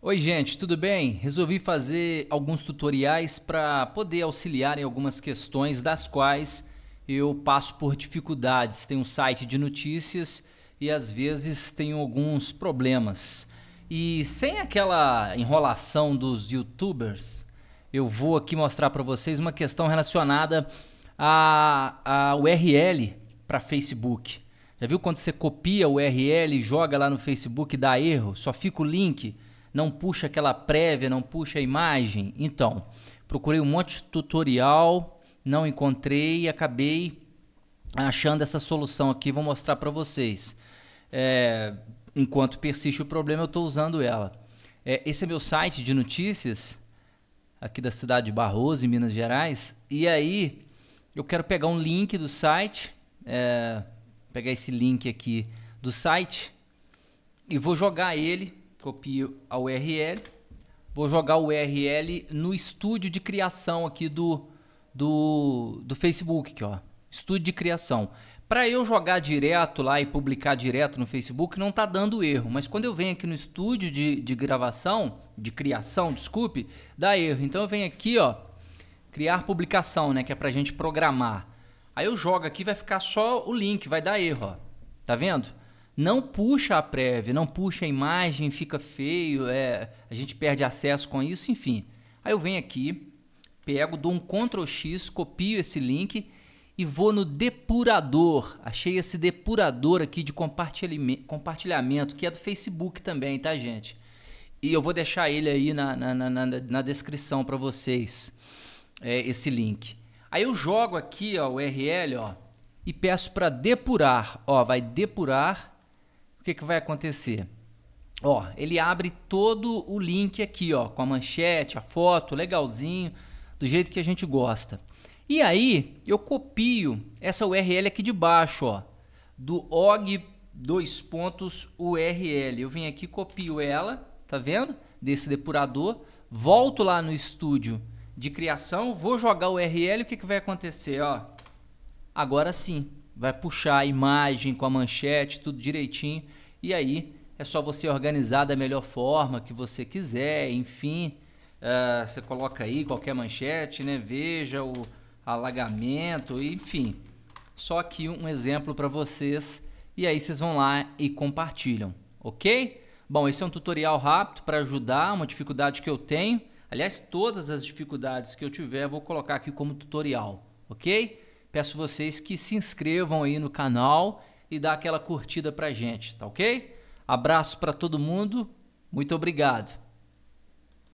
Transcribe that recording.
Oi, gente, tudo bem? Resolvi fazer alguns tutoriais para poder auxiliar em algumas questões das quais eu passo por dificuldades. Tenho um site de notícias e às vezes tenho alguns problemas. E sem aquela enrolação dos youtubers, eu vou aqui mostrar para vocês uma questão relacionada à, à URL para Facebook. Já viu quando você copia o URL joga lá no Facebook e dá erro? Só fica o link não puxa aquela prévia, não puxa a imagem. Então, procurei um monte de tutorial, não encontrei e acabei achando essa solução aqui. Vou mostrar para vocês. É, enquanto persiste o problema, eu estou usando ela. É, esse é meu site de notícias, aqui da cidade de Barroso, em Minas Gerais. E aí, eu quero pegar um link do site, é, pegar esse link aqui do site e vou jogar ele copio a URL, vou jogar o URL no estúdio de criação aqui do, do, do Facebook, aqui, ó. estúdio de criação. Para eu jogar direto lá e publicar direto no Facebook, não tá dando erro. Mas quando eu venho aqui no estúdio de, de gravação, de criação, desculpe, dá erro. Então eu venho aqui, ó, criar publicação, né? Que é pra gente programar. Aí eu jogo aqui, vai ficar só o link, vai dar erro, ó. Tá vendo? não puxa a prévia, não puxa a imagem, fica feio, é, a gente perde acesso com isso, enfim. Aí eu venho aqui, pego, dou um Ctrl X, copio esse link e vou no depurador. Achei esse depurador aqui de compartilhamento, que é do Facebook também, tá, gente? E eu vou deixar ele aí na, na, na, na descrição para vocês, é, esse link. Aí eu jogo aqui ó, o URL ó, e peço para depurar. Ó, vai depurar que, que vai acontecer? Ó, ele abre todo o link aqui, ó, com a manchete, a foto, legalzinho, do jeito que a gente gosta. E aí, eu copio essa URL aqui de baixo, ó, do og dois pontos URL. Eu venho aqui, copio ela, tá vendo? Desse depurador, volto lá no estúdio de criação, vou jogar o URL, o que, que vai acontecer, ó? Agora sim, vai puxar a imagem com a manchete, tudo direitinho e aí é só você organizar da melhor forma que você quiser, enfim. Uh, você coloca aí qualquer manchete, né? Veja o alagamento, enfim. Só aqui um exemplo para vocês e aí vocês vão lá e compartilham, ok? Bom, esse é um tutorial rápido para ajudar uma dificuldade que eu tenho. Aliás, todas as dificuldades que eu tiver, vou colocar aqui como tutorial, ok? Peço vocês que se inscrevam aí no canal e dá aquela curtida pra gente, tá ok? Abraço para todo mundo, muito obrigado.